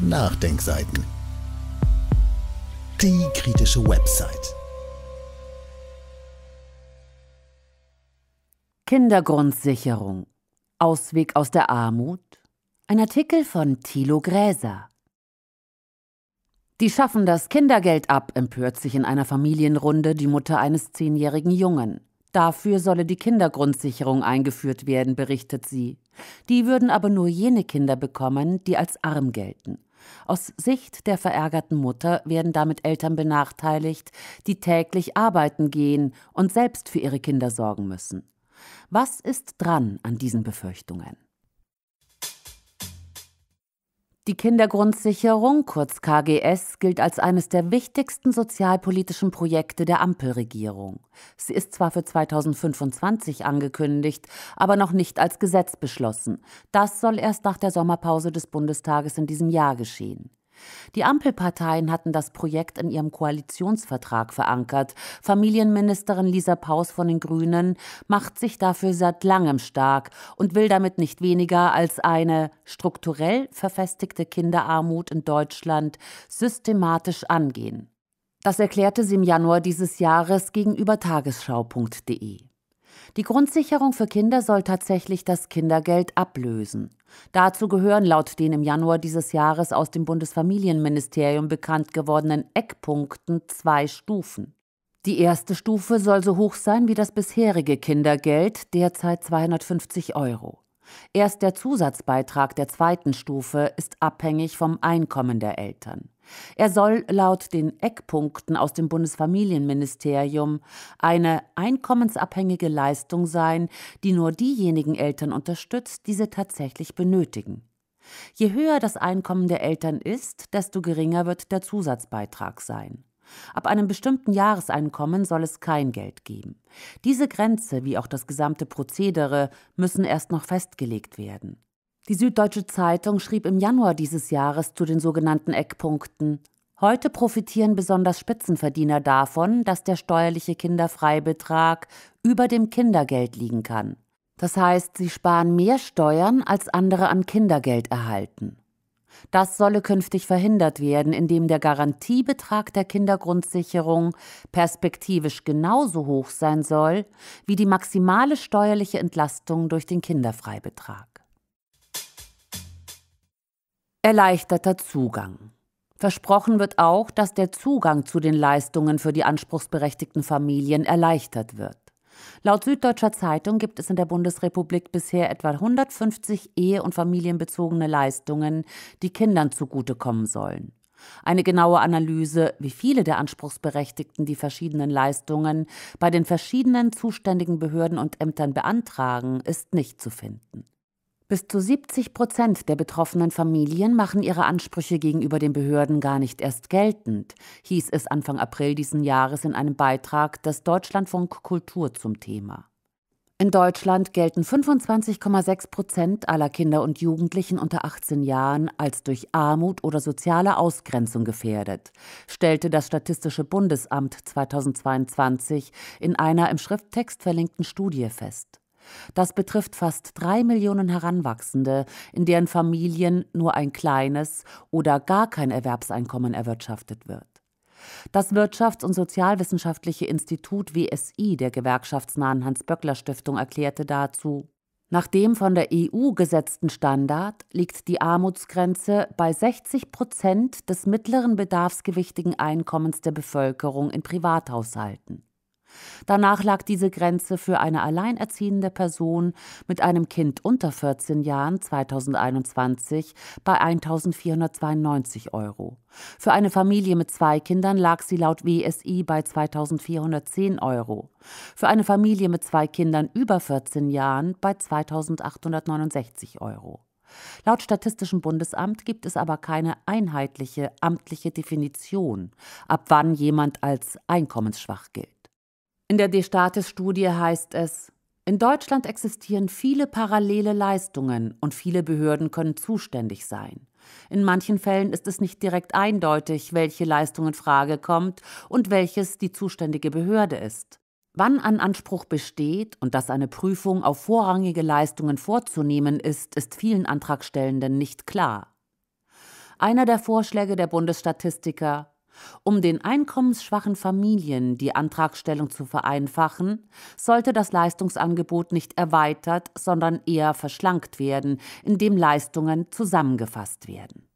Nachdenkseiten. Die kritische Website. Kindergrundsicherung. Ausweg aus der Armut. Ein Artikel von Thilo Gräser. Die schaffen das Kindergeld ab, empört sich in einer Familienrunde die Mutter eines zehnjährigen Jungen. Dafür solle die Kindergrundsicherung eingeführt werden, berichtet sie. Die würden aber nur jene Kinder bekommen, die als arm gelten. Aus Sicht der verärgerten Mutter werden damit Eltern benachteiligt, die täglich arbeiten gehen und selbst für ihre Kinder sorgen müssen. Was ist dran an diesen Befürchtungen? Die Kindergrundsicherung, kurz KGS, gilt als eines der wichtigsten sozialpolitischen Projekte der Ampelregierung. Sie ist zwar für 2025 angekündigt, aber noch nicht als Gesetz beschlossen. Das soll erst nach der Sommerpause des Bundestages in diesem Jahr geschehen. Die Ampelparteien hatten das Projekt in ihrem Koalitionsvertrag verankert. Familienministerin Lisa Paus von den Grünen macht sich dafür seit langem stark und will damit nicht weniger als eine strukturell verfestigte Kinderarmut in Deutschland systematisch angehen. Das erklärte sie im Januar dieses Jahres gegenüber tagesschau.de. Die Grundsicherung für Kinder soll tatsächlich das Kindergeld ablösen. Dazu gehören laut den im Januar dieses Jahres aus dem Bundesfamilienministerium bekannt gewordenen Eckpunkten zwei Stufen. Die erste Stufe soll so hoch sein wie das bisherige Kindergeld, derzeit 250 Euro. Erst der Zusatzbeitrag der zweiten Stufe ist abhängig vom Einkommen der Eltern. Er soll laut den Eckpunkten aus dem Bundesfamilienministerium eine einkommensabhängige Leistung sein, die nur diejenigen Eltern unterstützt, die sie tatsächlich benötigen. Je höher das Einkommen der Eltern ist, desto geringer wird der Zusatzbeitrag sein. Ab einem bestimmten Jahreseinkommen soll es kein Geld geben. Diese Grenze, wie auch das gesamte Prozedere, müssen erst noch festgelegt werden. Die Süddeutsche Zeitung schrieb im Januar dieses Jahres zu den sogenannten Eckpunkten Heute profitieren besonders Spitzenverdiener davon, dass der steuerliche Kinderfreibetrag über dem Kindergeld liegen kann. Das heißt, sie sparen mehr Steuern, als andere an Kindergeld erhalten. Das solle künftig verhindert werden, indem der Garantiebetrag der Kindergrundsicherung perspektivisch genauso hoch sein soll wie die maximale steuerliche Entlastung durch den Kinderfreibetrag. Erleichterter Zugang. Versprochen wird auch, dass der Zugang zu den Leistungen für die anspruchsberechtigten Familien erleichtert wird. Laut Süddeutscher Zeitung gibt es in der Bundesrepublik bisher etwa 150 ehe- und familienbezogene Leistungen, die Kindern zugutekommen sollen. Eine genaue Analyse, wie viele der Anspruchsberechtigten die verschiedenen Leistungen bei den verschiedenen zuständigen Behörden und Ämtern beantragen, ist nicht zu finden. Bis zu 70 Prozent der betroffenen Familien machen ihre Ansprüche gegenüber den Behörden gar nicht erst geltend, hieß es Anfang April diesen Jahres in einem Beitrag des Deutschlandfunk Kultur zum Thema. In Deutschland gelten 25,6 Prozent aller Kinder und Jugendlichen unter 18 Jahren als durch Armut oder soziale Ausgrenzung gefährdet, stellte das Statistische Bundesamt 2022 in einer im Schrifttext verlinkten Studie fest. Das betrifft fast drei Millionen Heranwachsende, in deren Familien nur ein kleines oder gar kein Erwerbseinkommen erwirtschaftet wird. Das Wirtschafts- und Sozialwissenschaftliche Institut WSI der gewerkschaftsnahen Hans-Böckler-Stiftung erklärte dazu, nach dem von der EU gesetzten Standard liegt die Armutsgrenze bei 60 Prozent des mittleren bedarfsgewichtigen Einkommens der Bevölkerung in Privathaushalten. Danach lag diese Grenze für eine alleinerziehende Person mit einem Kind unter 14 Jahren 2021 bei 1.492 Euro. Für eine Familie mit zwei Kindern lag sie laut WSI bei 2.410 Euro. Für eine Familie mit zwei Kindern über 14 Jahren bei 2.869 Euro. Laut Statistischem Bundesamt gibt es aber keine einheitliche amtliche Definition, ab wann jemand als einkommensschwach gilt. In der Destatis-Studie heißt es, in Deutschland existieren viele parallele Leistungen und viele Behörden können zuständig sein. In manchen Fällen ist es nicht direkt eindeutig, welche Leistung in Frage kommt und welches die zuständige Behörde ist. Wann ein Anspruch besteht und dass eine Prüfung auf vorrangige Leistungen vorzunehmen ist, ist vielen Antragstellenden nicht klar. Einer der Vorschläge der Bundesstatistiker um den einkommensschwachen Familien die Antragstellung zu vereinfachen, sollte das Leistungsangebot nicht erweitert, sondern eher verschlankt werden, indem Leistungen zusammengefasst werden.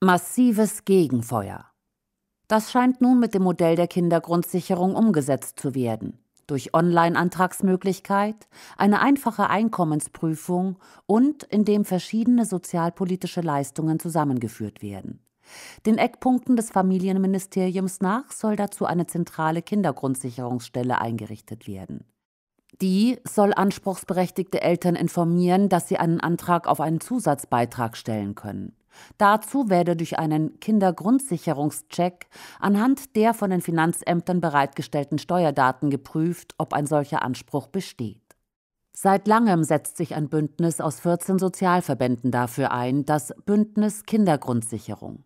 Massives Gegenfeuer. Das scheint nun mit dem Modell der Kindergrundsicherung umgesetzt zu werden durch Online-Antragsmöglichkeit, eine einfache Einkommensprüfung und indem verschiedene sozialpolitische Leistungen zusammengeführt werden. Den Eckpunkten des Familienministeriums nach soll dazu eine zentrale Kindergrundsicherungsstelle eingerichtet werden. Die soll anspruchsberechtigte Eltern informieren, dass sie einen Antrag auf einen Zusatzbeitrag stellen können. Dazu werde durch einen Kindergrundsicherungscheck anhand der von den Finanzämtern bereitgestellten Steuerdaten geprüft, ob ein solcher Anspruch besteht. Seit langem setzt sich ein Bündnis aus 14 Sozialverbänden dafür ein, das Bündnis Kindergrundsicherung.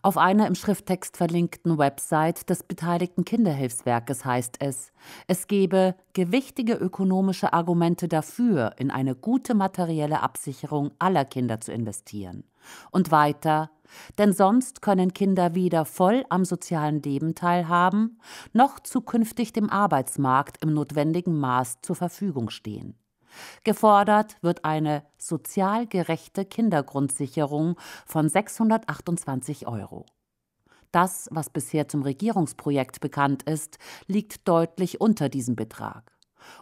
Auf einer im Schrifttext verlinkten Website des beteiligten Kinderhilfswerkes heißt es, es gebe gewichtige ökonomische Argumente dafür, in eine gute materielle Absicherung aller Kinder zu investieren. Und weiter, denn sonst können Kinder weder voll am sozialen Leben teilhaben, noch zukünftig dem Arbeitsmarkt im notwendigen Maß zur Verfügung stehen. Gefordert wird eine sozial gerechte Kindergrundsicherung von 628 Euro. Das, was bisher zum Regierungsprojekt bekannt ist, liegt deutlich unter diesem Betrag.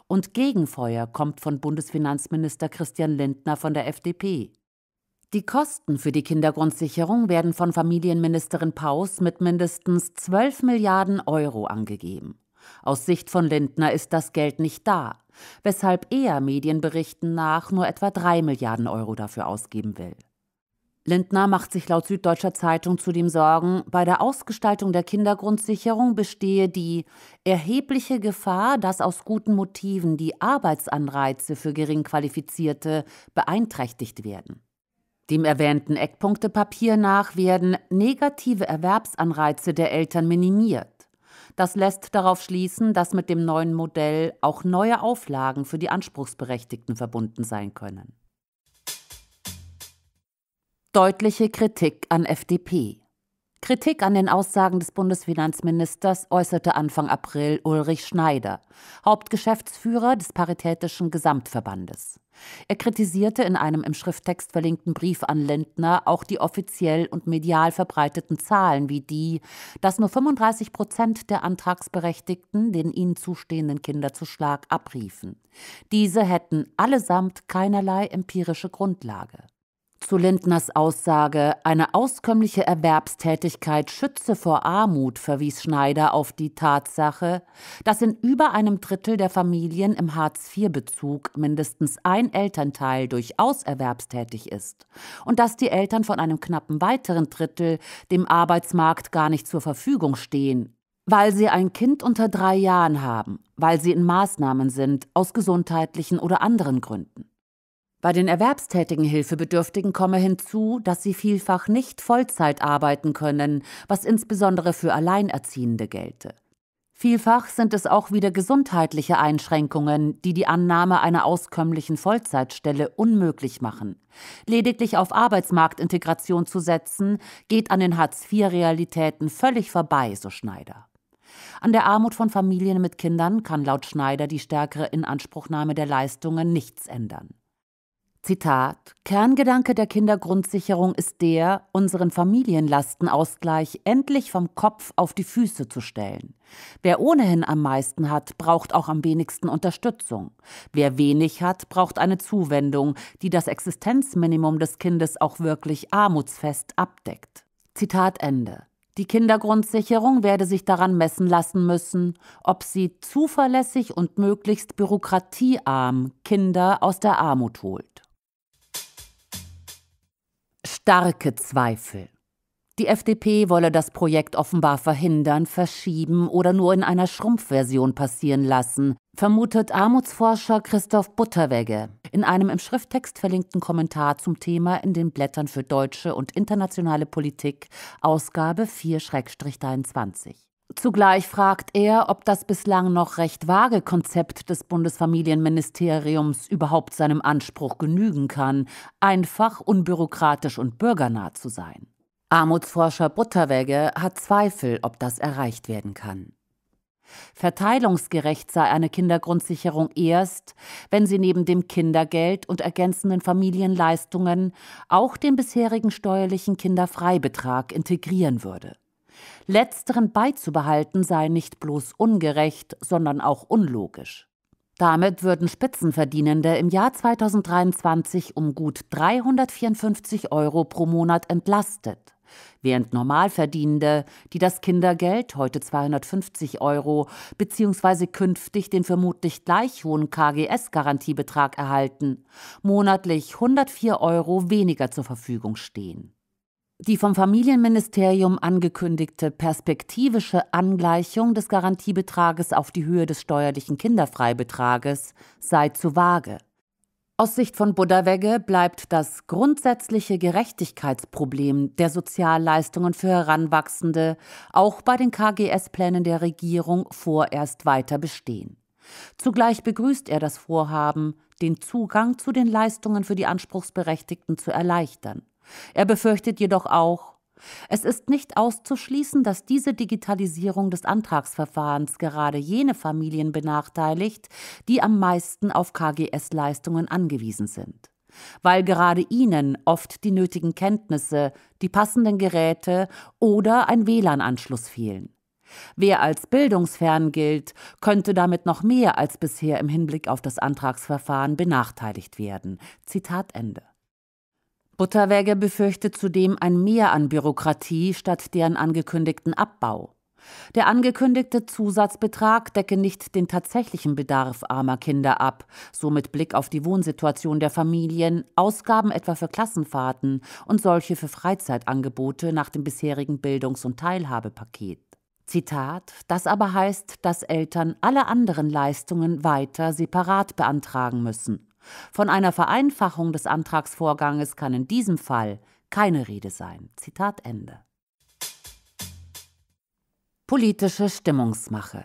Und Gegenfeuer kommt von Bundesfinanzminister Christian Lindner von der FDP. Die Kosten für die Kindergrundsicherung werden von Familienministerin Paus mit mindestens 12 Milliarden Euro angegeben. Aus Sicht von Lindner ist das Geld nicht da, weshalb er Medienberichten nach nur etwa 3 Milliarden Euro dafür ausgeben will. Lindner macht sich laut Süddeutscher Zeitung zudem Sorgen, bei der Ausgestaltung der Kindergrundsicherung bestehe die erhebliche Gefahr, dass aus guten Motiven die Arbeitsanreize für Geringqualifizierte beeinträchtigt werden. Dem erwähnten Eckpunktepapier nach werden negative Erwerbsanreize der Eltern minimiert. Das lässt darauf schließen, dass mit dem neuen Modell auch neue Auflagen für die Anspruchsberechtigten verbunden sein können. Deutliche Kritik an FDP. Kritik an den Aussagen des Bundesfinanzministers äußerte Anfang April Ulrich Schneider, Hauptgeschäftsführer des Paritätischen Gesamtverbandes. Er kritisierte in einem im Schrifttext verlinkten Brief an Lindner auch die offiziell und medial verbreiteten Zahlen wie die, dass nur 35 Prozent der Antragsberechtigten den ihnen zustehenden Kinderzuschlag abriefen. Diese hätten allesamt keinerlei empirische Grundlage zu Lindners Aussage, eine auskömmliche Erwerbstätigkeit schütze vor Armut, verwies Schneider auf die Tatsache, dass in über einem Drittel der Familien im Hartz-IV-Bezug mindestens ein Elternteil durchaus erwerbstätig ist und dass die Eltern von einem knappen weiteren Drittel dem Arbeitsmarkt gar nicht zur Verfügung stehen, weil sie ein Kind unter drei Jahren haben, weil sie in Maßnahmen sind, aus gesundheitlichen oder anderen Gründen. Bei den erwerbstätigen Hilfebedürftigen komme hinzu, dass sie vielfach nicht Vollzeit arbeiten können, was insbesondere für Alleinerziehende gelte. Vielfach sind es auch wieder gesundheitliche Einschränkungen, die die Annahme einer auskömmlichen Vollzeitstelle unmöglich machen. Lediglich auf Arbeitsmarktintegration zu setzen, geht an den Hartz-IV-Realitäten völlig vorbei, so Schneider. An der Armut von Familien mit Kindern kann laut Schneider die stärkere Inanspruchnahme der Leistungen nichts ändern. Zitat, Kerngedanke der Kindergrundsicherung ist der, unseren Familienlastenausgleich endlich vom Kopf auf die Füße zu stellen. Wer ohnehin am meisten hat, braucht auch am wenigsten Unterstützung. Wer wenig hat, braucht eine Zuwendung, die das Existenzminimum des Kindes auch wirklich armutsfest abdeckt. Zitat Ende. Die Kindergrundsicherung werde sich daran messen lassen müssen, ob sie zuverlässig und möglichst bürokratiearm Kinder aus der Armut holt starke Zweifel. Die FDP wolle das Projekt offenbar verhindern, verschieben oder nur in einer Schrumpfversion passieren lassen, vermutet Armutsforscher Christoph Butterwegge in einem im Schrifttext verlinkten Kommentar zum Thema in den Blättern für deutsche und internationale Politik, Ausgabe 4-23. Zugleich fragt er, ob das bislang noch recht vage Konzept des Bundesfamilienministeriums überhaupt seinem Anspruch genügen kann, einfach unbürokratisch und bürgernah zu sein. Armutsforscher Butterwegge hat Zweifel, ob das erreicht werden kann. Verteilungsgerecht sei eine Kindergrundsicherung erst, wenn sie neben dem Kindergeld und ergänzenden Familienleistungen auch den bisherigen steuerlichen Kinderfreibetrag integrieren würde. Letzteren beizubehalten sei nicht bloß ungerecht, sondern auch unlogisch. Damit würden Spitzenverdienende im Jahr 2023 um gut 354 Euro pro Monat entlastet, während Normalverdienende, die das Kindergeld heute 250 Euro bzw. künftig den vermutlich gleich hohen KGS-Garantiebetrag erhalten, monatlich 104 Euro weniger zur Verfügung stehen. Die vom Familienministerium angekündigte perspektivische Angleichung des Garantiebetrages auf die Höhe des steuerlichen Kinderfreibetrages sei zu vage. Aus Sicht von Budderwegge bleibt das grundsätzliche Gerechtigkeitsproblem der Sozialleistungen für Heranwachsende auch bei den KGS-Plänen der Regierung vorerst weiter bestehen. Zugleich begrüßt er das Vorhaben, den Zugang zu den Leistungen für die Anspruchsberechtigten zu erleichtern. Er befürchtet jedoch auch, es ist nicht auszuschließen, dass diese Digitalisierung des Antragsverfahrens gerade jene Familien benachteiligt, die am meisten auf KGS-Leistungen angewiesen sind, weil gerade ihnen oft die nötigen Kenntnisse, die passenden Geräte oder ein WLAN-Anschluss fehlen. Wer als bildungsfern gilt, könnte damit noch mehr als bisher im Hinblick auf das Antragsverfahren benachteiligt werden. Zitat Ende. Butterwäger befürchtet zudem ein Mehr an Bürokratie statt deren angekündigten Abbau. Der angekündigte Zusatzbetrag decke nicht den tatsächlichen Bedarf armer Kinder ab, so mit Blick auf die Wohnsituation der Familien, Ausgaben etwa für Klassenfahrten und solche für Freizeitangebote nach dem bisherigen Bildungs- und Teilhabepaket. Zitat, das aber heißt, dass Eltern alle anderen Leistungen weiter separat beantragen müssen. Von einer Vereinfachung des Antragsvorganges kann in diesem Fall keine Rede sein. Zitat Ende. Politische Stimmungsmache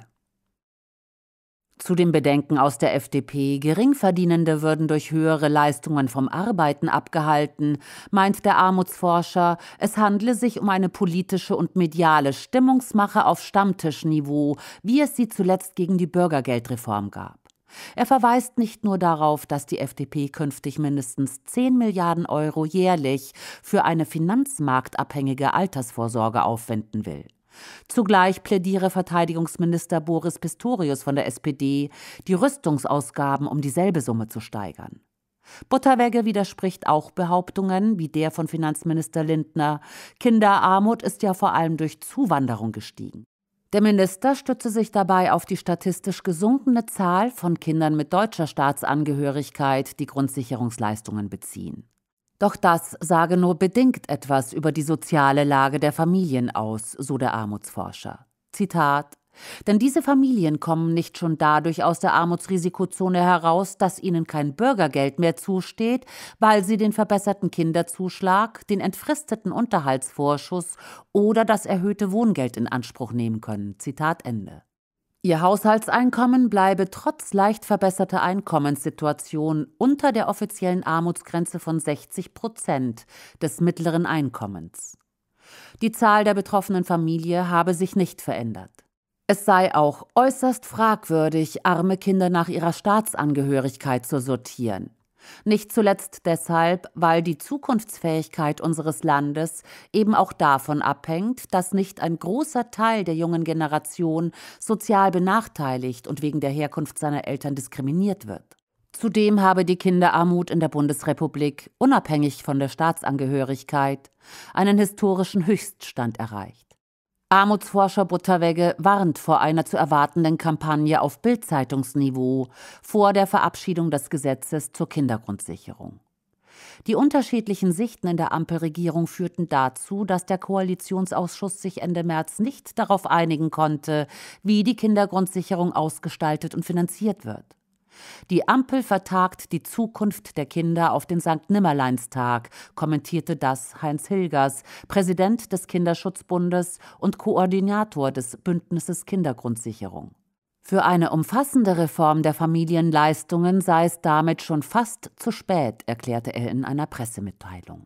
zu dem Bedenken aus der FDP, Geringverdienende würden durch höhere Leistungen vom Arbeiten abgehalten, meint der Armutsforscher, es handle sich um eine politische und mediale Stimmungsmache auf Stammtischniveau, wie es sie zuletzt gegen die Bürgergeldreform gab. Er verweist nicht nur darauf, dass die FDP künftig mindestens 10 Milliarden Euro jährlich für eine finanzmarktabhängige Altersvorsorge aufwenden will. Zugleich plädiere Verteidigungsminister Boris Pistorius von der SPD, die Rüstungsausgaben um dieselbe Summe zu steigern. Butterwegge widerspricht auch Behauptungen wie der von Finanzminister Lindner, Kinderarmut ist ja vor allem durch Zuwanderung gestiegen. Der Minister stütze sich dabei auf die statistisch gesunkene Zahl von Kindern mit deutscher Staatsangehörigkeit, die Grundsicherungsleistungen beziehen. Doch das sage nur bedingt etwas über die soziale Lage der Familien aus, so der Armutsforscher. Zitat denn diese Familien kommen nicht schon dadurch aus der Armutsrisikozone heraus, dass ihnen kein Bürgergeld mehr zusteht, weil sie den verbesserten Kinderzuschlag, den entfristeten Unterhaltsvorschuss oder das erhöhte Wohngeld in Anspruch nehmen können. Zitat Ende. Ihr Haushaltseinkommen bleibe trotz leicht verbesserter Einkommenssituation unter der offiziellen Armutsgrenze von 60 Prozent des mittleren Einkommens. Die Zahl der betroffenen Familie habe sich nicht verändert. Es sei auch äußerst fragwürdig, arme Kinder nach ihrer Staatsangehörigkeit zu sortieren. Nicht zuletzt deshalb, weil die Zukunftsfähigkeit unseres Landes eben auch davon abhängt, dass nicht ein großer Teil der jungen Generation sozial benachteiligt und wegen der Herkunft seiner Eltern diskriminiert wird. Zudem habe die Kinderarmut in der Bundesrepublik, unabhängig von der Staatsangehörigkeit, einen historischen Höchststand erreicht. Armutsforscher Butterwege warnt vor einer zu erwartenden Kampagne auf Bildzeitungsniveau vor der Verabschiedung des Gesetzes zur Kindergrundsicherung. Die unterschiedlichen Sichten in der Ampelregierung führten dazu, dass der Koalitionsausschuss sich Ende März nicht darauf einigen konnte, wie die Kindergrundsicherung ausgestaltet und finanziert wird. Die Ampel vertagt die Zukunft der Kinder auf den St. Nimmerleinstag, kommentierte das Heinz Hilgers, Präsident des Kinderschutzbundes und Koordinator des Bündnisses Kindergrundsicherung. Für eine umfassende Reform der Familienleistungen sei es damit schon fast zu spät, erklärte er in einer Pressemitteilung.